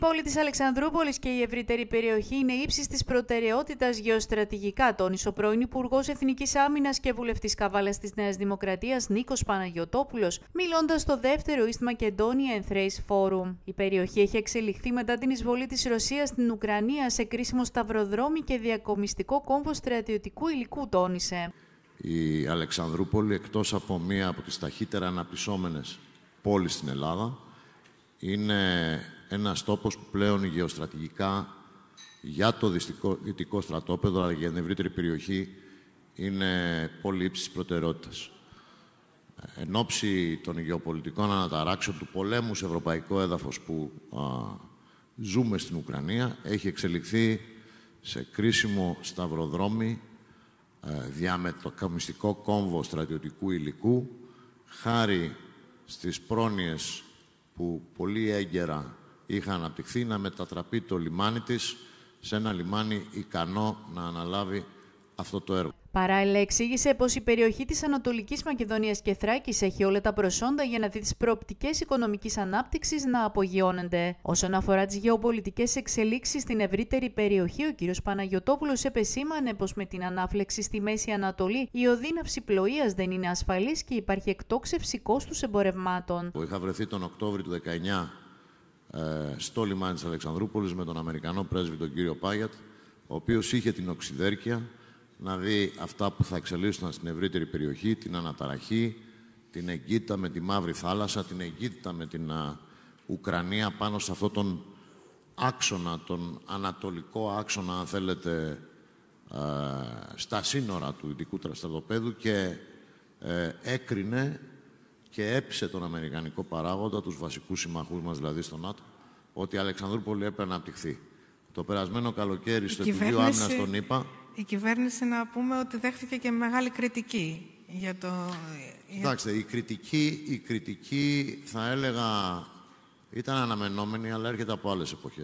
πόλη της Αλεξανδρούπολης και η ευρύτερη περιοχή είναι ύψης της προτεραιότητας γεωστρατηγικά, τόνισε ο πρώην Υπουργός Εθνικής Άμυνας και βουλευτής Καβάλας της Νέας Δημοκρατίας Νίκος Παναγιοτόπουλος, μιλώντας στο δεύτερο East Macedonia and Thrace Forum. Η περιοχή έχει εξελιχθεί μετά την εισβολή της Ρωσίας στην Ουκρανία σε κρίσιμο σταυροδρόμι και διακομιστικό κόμβο στρατιωτικού υλικού, τόνισε. Η Αλεξανδρούπολη, εκτός από μία από τις ταχύτερα αναπτυσσόμενες πόλεις στην Ελλάδα, είναι ένας τόπος που πλέον γεωστρατηγικά για το δυτικό στρατόπεδο, αλλά για την ευρύτερη περιοχή, είναι πολύ ύψης προτεραιότητας. Εν ώψη των γεωπολιτικών αναταράξεων του πολέμου σε ευρωπαϊκό έδαφος που ζούμε στην Ουκρανία, έχει εξελιχθεί σε κρίσιμο σταυροδρόμι ε, καμιστικό κόμβο στρατιωτικού υλικού, χάρη στις πρόνοιες που πολύ έγκαιρα είχα αναπτυχθεί, να μετατραπεί το λιμάνι της σε ένα λιμάνι ικανό να αναλάβει αυτό το έργο. Παράλληλα, εξήγησε πως η περιοχή της Ανατολικής Μακεδονίας και Θράκης έχει όλα τα προσόντα για να δει τις προοπτικές οικονομικής ανάπτυξης να απογειώνονται. Όσον αφορά τις γεωπολιτικές εξελίξεις στην ευρύτερη περιοχή, ο κ. Παναγιοτόπουλος επεσήμανε πως με την ανάφλεξη στη Μέση Ανατολή η οδύναυση πλοίας δεν είναι ασφαλής και υπάρχει εκτόξευση κόστους εμπορευμάτων. Είχα βρεθεί τον Οκτώβριο του ε, στο λιμάνι της Αλεξανδρούπολης με τον Αμερικανό πρέσβη τον κύριο Πάγιατ, ο οποίος είχε την οξυδέρκεια να δει αυτά που θα εξελίσσονταν στην ευρύτερη περιοχή, την αναταραχή, την εγκύτητα με τη Μαύρη Θάλασσα, την εγκύτητα με την Ουκρανία πάνω σε αυτόν τον άξονα, τον ανατολικό άξονα, αν θέλετε, ε, στα σύνορα του Δυτικού Τραστρατοπέδου και ε, έκρινε και έπεισε τον Αμερικανικό παράγοντα, τους βασικούς συμμαχούς μας δηλαδή στο ΝΑΤΟ, ότι η Αλεξανδρούπολη έπρεπε να αναπτυχθεί. Το περασμένο καλοκαίρι στο Υπουργείο Άμυνας τον είπα... Η κυβέρνηση, να πούμε ότι δέχθηκε και μεγάλη κριτική για το. Κοιτάξτε, η κριτική, η κριτική θα έλεγα ήταν αναμενόμενη, αλλά έρχεται από άλλες εποχές.